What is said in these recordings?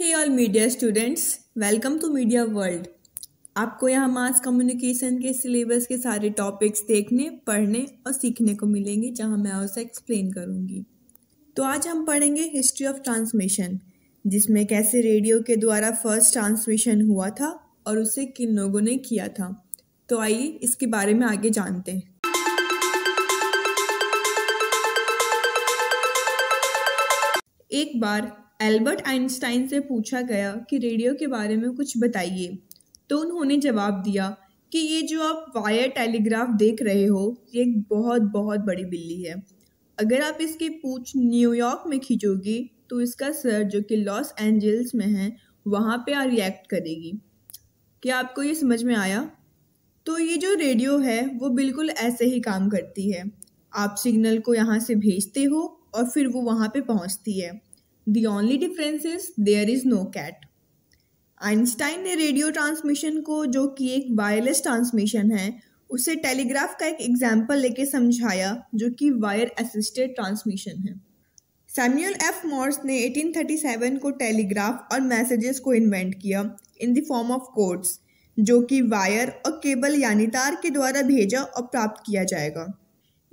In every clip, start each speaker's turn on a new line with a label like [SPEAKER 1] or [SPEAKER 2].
[SPEAKER 1] Hey all media students welcome to media world आपको यहाँ mass communication के syllabus के सारे टॉपिक्स देखने पढ़ने और सीखने को मिलेंगे जहाँ मैं उसे एक्सप्लेन करूँगी तो आज हम पढ़ेंगे हिस्ट्री ऑफ ट्रांसमिशन जिसमें कैसे रेडियो के द्वारा फर्स्ट ट्रांसमिशन हुआ था और उसे किन लोगों ने किया था तो आइए इसके बारे में आगे जानते हैं एक बार एल्बर्ट आइंस्टाइन से पूछा गया कि रेडियो के बारे में कुछ बताइए तो उन्होंने जवाब दिया कि ये जो आप वायर टेलीग्राफ देख रहे हो ये एक बहुत बहुत बड़ी बिल्ली है अगर आप इसकी पूछ न्यूयॉर्क में खींचोगे तो इसका सर जो कि लॉस एंजल्स में है वहाँ पे रिएक्ट करेगी क्या आपको ये समझ में आया तो ये जो रेडियो है वो बिल्कुल ऐसे ही काम करती है आप सिग्नल को यहाँ से भेजते हो और फिर वो वहाँ पे पहुँचती है The only difference is there is no cat. Einstein ने रेडियो ट्रांसमिशन को जो कि एक वायरलेस ट्रांसमिशन है उसे टेलीग्राफ का एक एग्जाम्पल लेके समझाया जो कि वायर असिस्टेड ट्रांसमिशन है सैम्यूअल एफ मॉर्स ने 1837 को टेलीग्राफ और मैसेजेस को इन्वेंट किया in the form of codes जो कि वायर और केबल यानी तार के द्वारा भेजा और प्राप्त किया जाएगा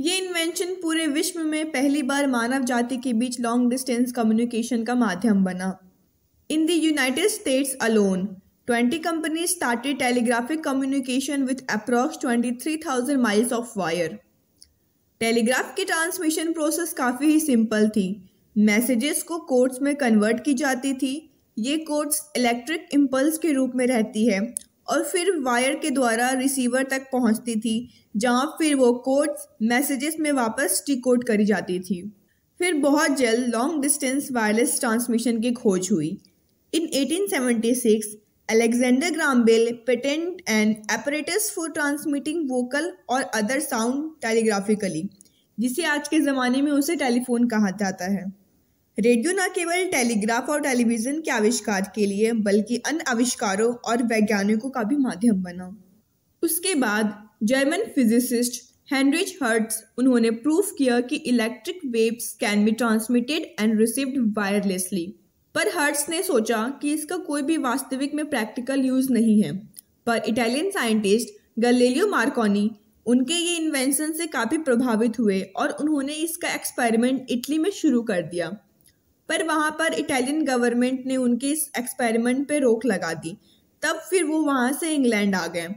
[SPEAKER 1] ये इन्वेंशन पूरे विश्व में पहली बार मानव जाति के बीच लॉन्ग डिस्टेंस कम्युनिकेशन का माध्यम बना in the United States alone 20 companies started telegraphic communication with approx 23,000 miles of wire telegraph की ट्रांसमिशन प्रोसेस काफ़ी ही सिंपल थी मैसेजेस को कोड्स में कन्वर्ट की जाती थी ये कोड्स इलेक्ट्रिक इम्पल्स के रूप में रहती है और फिर वायर के द्वारा रिसीवर तक पहुंचती थी जहां फिर वो कोड्स मैसेजेस में वापस डिकोड करी जाती थी फिर बहुत जल्द लॉन्ग डिस्टेंस वायरलेस ट्रांसमिशन की खोज हुई in 1876 Alexander Graham Bell patent and apparatus for transmitting vocal और अदर साउंड टेलीग्राफिकली जिसे आज के ज़माने में उसे टेलीफोन कहा जाता है रेडियो न केवल टेलीग्राफ और टेलीविज़न के आविष्कार के लिए बल्कि अन्य आविष्कारों और वैज्ञानिकों का भी माध्यम बना उसके बाद जर्मन फिजिसिस्ट हेनरिच हर्ट्स उन्होंने प्रूफ किया कि electric waves can be transmitted and received wirelessly पर हर्ट्स ने सोचा कि इसका कोई भी वास्तविक में प्रैक्टिकल यूज़ नहीं है पर इटालियन साइंटिस्ट गलेलियो मार्कोनी उनके ये इन्वेंशन से काफ़ी प्रभावित हुए और उन्होंने इसका एक्सपेरिमेंट इटली में शुरू कर दिया पर वहाँ पर इटालियन गवर्नमेंट ने उनके इस एक्सपेरिमेंट पे रोक लगा दी तब फिर वो वहाँ से इंग्लैंड आ गए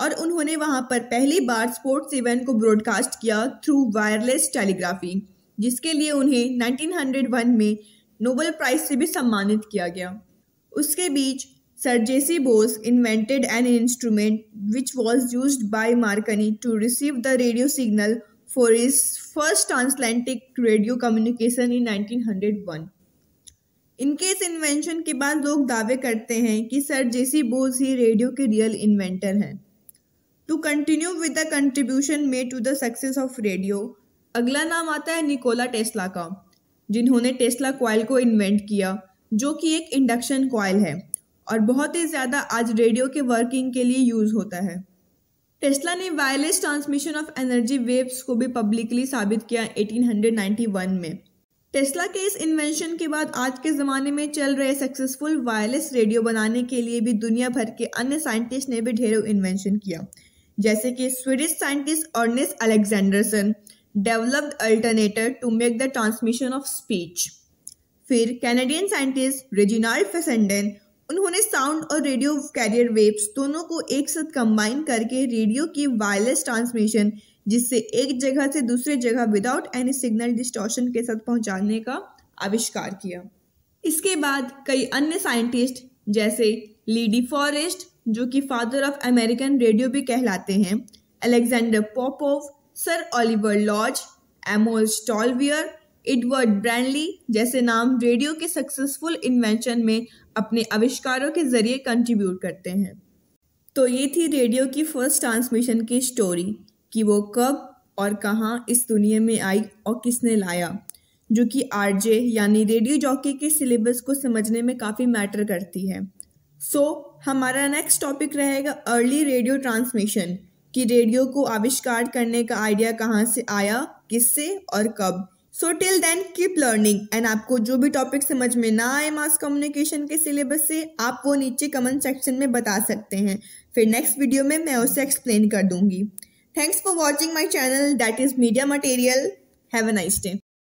[SPEAKER 1] और उन्होंने वहाँ पर पहली बार स्पोर्ट्स इवेंट को ब्रॉडकास्ट किया थ्रू वायरलेस टेलीग्राफी जिसके लिए उन्हें 1901 में नोबल प्राइज से भी सम्मानित किया गया उसके बीच sir J C Bose invented an instrument which was used by Marconi to receive the radio signal for his first transatlantic radio communication in 1901. इनके इस इन्वेंशन के बाद लोग दावे करते हैं कि सर जेसी बोस ही रेडियो के रियल इन्वेंटर हैं to continue with the contribution made to the success of radio अगला नाम आता है निकोला टेस्ला का जिन्होंने टेस्ला कॉयल को इन्वेंट किया जो कि एक इंडक्शन कॉयल है और बहुत ही ज़्यादा आज रेडियो के वर्किंग के लिए यूज़ होता है टेस्ला ने wireless transmission of energy waves को भी पब्लिकली साबित किया 1891 में टेस्ला के इस इन्वेंशन के बाद आज के ज़माने में चल रहे सक्सेसफुल वायरलेस रेडियो बनाने के लिए भी दुनिया भर के अन्य साइंटिस्ट ने भी ढेरों इन्वेंशन किया जैसे कि Swedish scientist Ernst Alexanderson developed alternator to make the transmission of speech फिर कैनेडियन साइंटिस्ट रेजिनाल्ड फेसेंडन उन्होंने साउंड और रेडियो कैरियर वेव्स दोनों को एक साथ कंबाइन करके रेडियो की वायरलेस ट्रांसमिशन जिससे एक जगह से दूसरे जगह विदाउट एनी सिग्नल डिस्टॉर्शन के साथ पहुंचाने का आविष्कार किया इसके बाद कई अन्य साइंटिस्ट जैसे लीडी फॉरेस्ट जो कि फादर ऑफ अमेरिकन रेडियो भी कहलाते हैं Alexander Popov sir Oliver Lodge एमोल स्टॉलवियर एडवर्ड ब्रैंडली जैसे नाम रेडियो के सक्सेसफुल इन्वेंशन में अपने आविष्कारों के जरिए कंट्रीब्यूट करते हैं तो ये थी रेडियो की फर्स्ट ट्रांसमिशन की स्टोरी कि वो कब और कहाँ इस दुनिया में आई और किसने लाया जो कि आरजे यानी रेडियो जॉकी के सिलेबस को समझने में काफ़ी मैटर करती है सो so, हमारा नेक्स्ट टॉपिक रहेगा अर्ली रेडियो ट्रांसमिशन कि रेडियो को आविष्कार करने का आइडिया कहाँ से आया किससे और कब so till then keep learning and आपको जो भी टॉपिक समझ में ना आए मास कम्युनिकेशन के सिलेबस से आप वो नीचे कमेंट सेक्शन में बता सकते हैं फिर नेक्स्ट वीडियो में मैं उसे एक्सप्लेन कर दूंगी thanks for watching my channel that is media material have a nice day